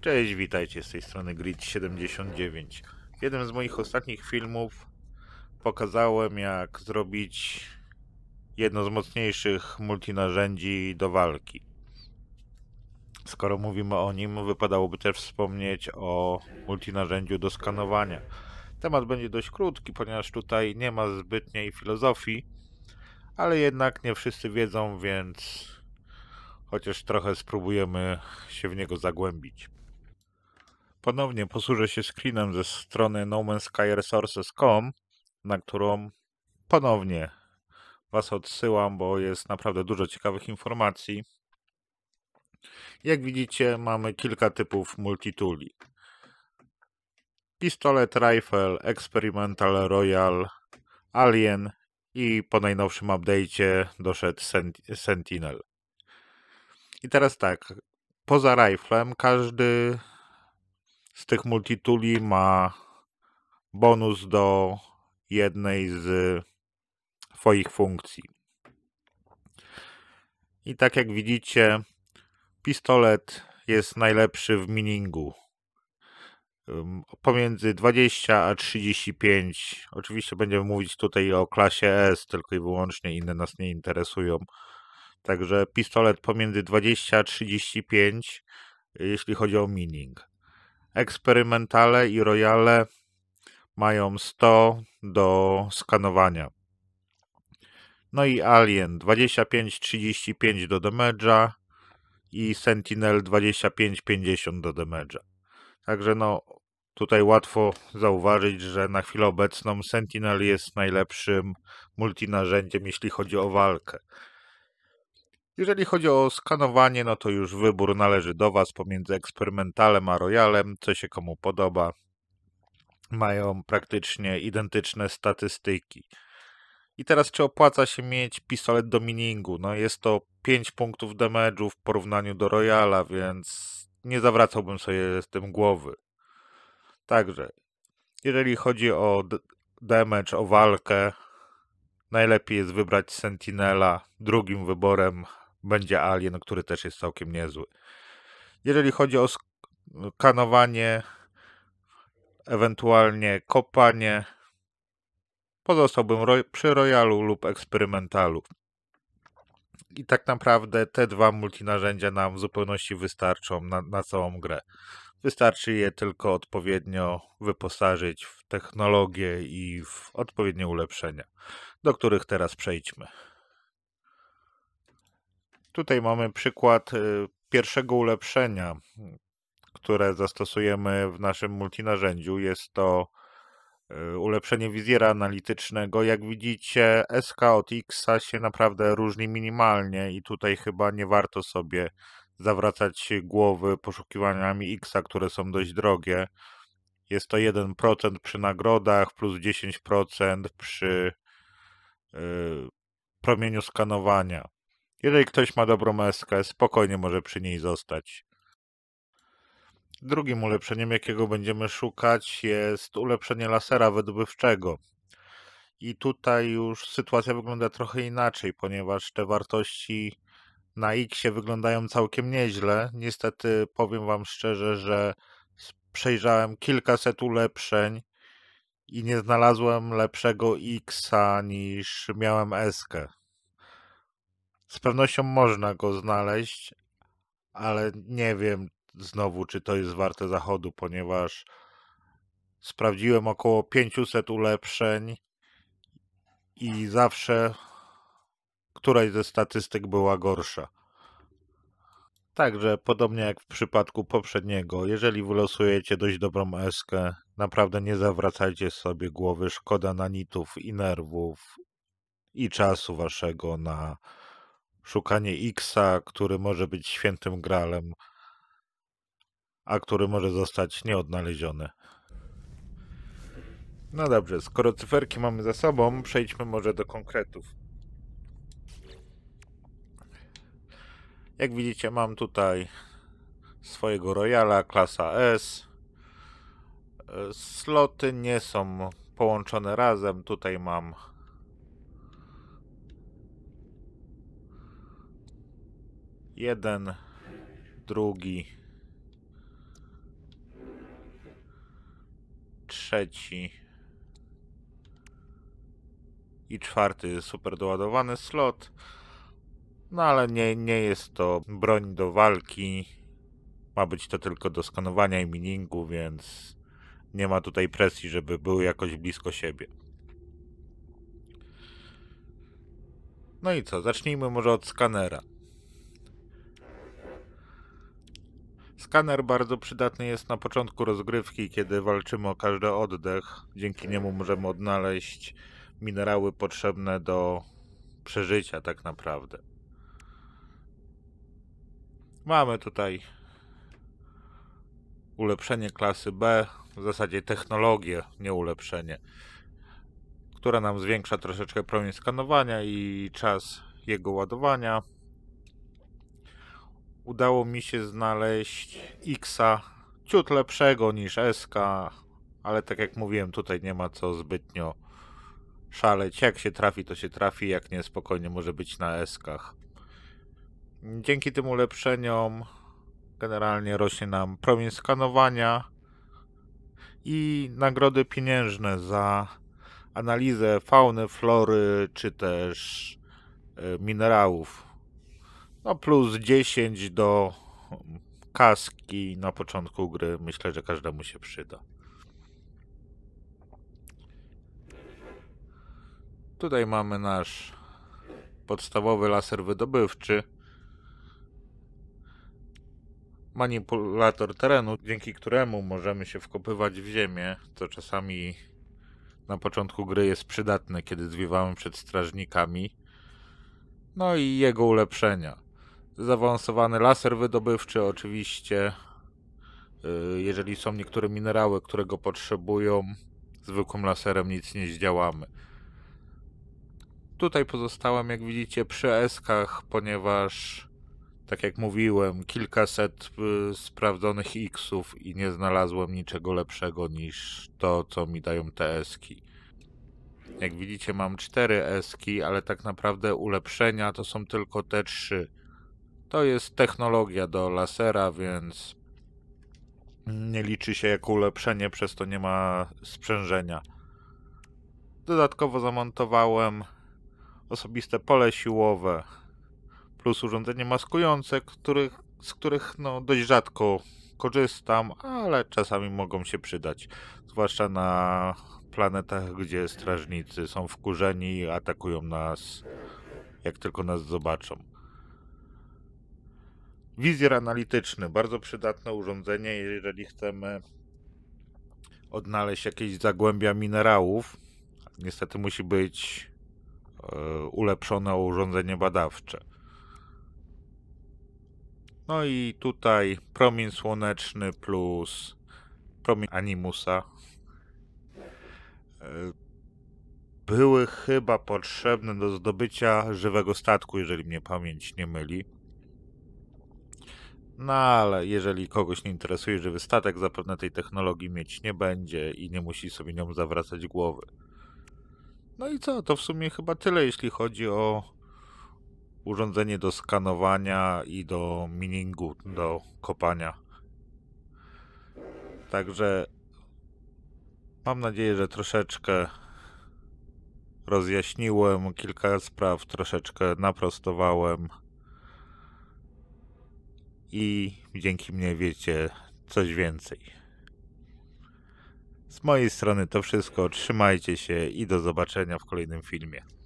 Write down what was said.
Cześć, witajcie z tej strony Grid79. W jednym z moich ostatnich filmów pokazałem jak zrobić jedno z mocniejszych multinarzędzi do walki. Skoro mówimy o nim, wypadałoby też wspomnieć o multinarzędziu do skanowania. Temat będzie dość krótki, ponieważ tutaj nie ma zbytniej filozofii, ale jednak nie wszyscy wiedzą, więc chociaż trochę spróbujemy się w niego zagłębić. Ponownie posłużę się screenem ze strony nomenskyresources.com, na którą ponownie Was odsyłam, bo jest naprawdę dużo ciekawych informacji. Jak widzicie, mamy kilka typów multituli. Pistolet Rifle, Experimental Royal, Alien i po najnowszym update'cie doszedł Sentinel. I teraz tak, poza riflem każdy z tych multituli ma bonus do jednej z Twoich funkcji. I tak jak widzicie, pistolet jest najlepszy w miningu. Pomiędzy 20 a 35, oczywiście będziemy mówić tutaj o klasie S, tylko i wyłącznie inne nas nie interesują. Także pistolet pomiędzy 20 a 35, jeśli chodzi o mining. Eksperymentale i Royale mają 100 do skanowania. No i Alien 25-35 do damage'a i Sentinel 25-50 do damage'a. Także no, tutaj łatwo zauważyć, że na chwilę obecną Sentinel jest najlepszym multinarzędziem, jeśli chodzi o walkę. Jeżeli chodzi o skanowanie, no to już wybór należy do Was pomiędzy eksperymentalem a royalem, co się komu podoba. Mają praktycznie identyczne statystyki. I teraz, czy opłaca się mieć pistolet do miningu? No jest to 5 punktów damage'u w porównaniu do Royala, więc nie zawracałbym sobie z tym głowy. Także, jeżeli chodzi o damage, o walkę, najlepiej jest wybrać Sentinela. Drugim wyborem będzie Alien, który też jest całkiem niezły. Jeżeli chodzi o skanowanie, no, ewentualnie kopanie, pozostałbym przy Royalu lub Eksperymentalu. I tak naprawdę te dwa multinarzędzia nam w zupełności wystarczą na, na całą grę. Wystarczy je tylko odpowiednio wyposażyć w technologię i w odpowiednie ulepszenia, do których teraz przejdźmy. Tutaj mamy przykład y, pierwszego ulepszenia, które zastosujemy w naszym multinarzędziu. Jest to y, ulepszenie wizjera analitycznego. Jak widzicie, SK od X się naprawdę różni minimalnie i tutaj chyba nie warto sobie zawracać głowy poszukiwaniami X, które są dość drogie. Jest to 1% przy nagrodach plus 10% przy yy, promieniu skanowania. Jeżeli ktoś ma dobrą eskę, spokojnie może przy niej zostać. Drugim ulepszeniem, jakiego będziemy szukać, jest ulepszenie lasera wydobywczego. I tutaj już sytuacja wygląda trochę inaczej, ponieważ te wartości na X wyglądają całkiem nieźle. Niestety powiem Wam szczerze, że przejrzałem kilkaset ulepszeń i nie znalazłem lepszego X niż miałem S. Z pewnością można go znaleźć, ale nie wiem znowu, czy to jest warte zachodu, ponieważ sprawdziłem około 500 ulepszeń i zawsze któraś ze statystyk była gorsza. Także podobnie jak w przypadku poprzedniego, jeżeli wylosujecie dość dobrą eskę, naprawdę nie zawracajcie sobie głowy, szkoda nitów i nerwów i czasu waszego na szukanie Xa, który może być świętym gralem, a który może zostać nieodnaleziony. No dobrze, skoro cyferki mamy za sobą, przejdźmy może do konkretów. Jak widzicie, mam tutaj swojego Royala klasa S. E, sloty nie są połączone razem. Tutaj mam Jeden, drugi, trzeci i czwarty super doładowany slot. No ale nie, nie jest to broń do walki. Ma być to tylko do skanowania i miningu, więc nie ma tutaj presji, żeby były jakoś blisko siebie. No i co, zacznijmy może od skanera. Skaner bardzo przydatny jest na początku rozgrywki, kiedy walczymy o każdy oddech. Dzięki tak. niemu możemy odnaleźć minerały potrzebne do przeżycia tak naprawdę. Mamy tutaj ulepszenie klasy B, w zasadzie technologię, nie ulepszenie, która nam zwiększa troszeczkę promień skanowania i czas jego ładowania udało mi się znaleźć Xa ciut lepszego niż SK, ale tak jak mówiłem, tutaj nie ma co zbytnio szaleć. Jak się trafi, to się trafi, jak nie, spokojnie może być na SKach. Dzięki tym ulepszeniom generalnie rośnie nam promień skanowania i nagrody pieniężne za analizę fauny, flory czy też e, minerałów. No plus 10 do kaski na początku gry myślę, że każdemu się przyda. Tutaj mamy nasz podstawowy laser wydobywczy. Manipulator terenu, dzięki któremu możemy się wkopywać w ziemię, co czasami na początku gry jest przydatne, kiedy zwiewamy przed strażnikami. No i jego ulepszenia zaawansowany laser wydobywczy, oczywiście y, jeżeli są niektóre minerały, którego potrzebują, zwykłym laserem nic nie zdziałamy. Tutaj pozostałem, jak widzicie, przy eskach, ponieważ, tak jak mówiłem, kilkaset y, sprawdzonych X-ów i nie znalazłem niczego lepszego niż to, co mi dają te eski. Jak widzicie, mam cztery eski, ale tak naprawdę ulepszenia to są tylko te trzy to jest technologia do lasera, więc nie liczy się jako ulepszenie, przez to nie ma sprzężenia. Dodatkowo zamontowałem osobiste pole siłowe plus urządzenie maskujące, których, z których no, dość rzadko korzystam, ale czasami mogą się przydać. Zwłaszcza na planetach, gdzie strażnicy są wkurzeni i atakują nas, jak tylko nas zobaczą. Wizjer analityczny, bardzo przydatne urządzenie, jeżeli chcemy odnaleźć jakieś zagłębia minerałów. Niestety musi być e, ulepszone urządzenie badawcze. No i tutaj promień słoneczny plus promień animusa. E, były chyba potrzebne do zdobycia żywego statku, jeżeli mnie pamięć nie myli. No ale jeżeli kogoś nie interesuje żywy statek, zapewne tej technologii mieć nie będzie i nie musi sobie nią zawracać głowy. No i co, to w sumie chyba tyle, jeśli chodzi o urządzenie do skanowania i do miningu, do kopania. Także mam nadzieję, że troszeczkę rozjaśniłem kilka spraw, troszeczkę naprostowałem i dzięki mnie wiecie coś więcej. Z mojej strony to wszystko. Trzymajcie się i do zobaczenia w kolejnym filmie.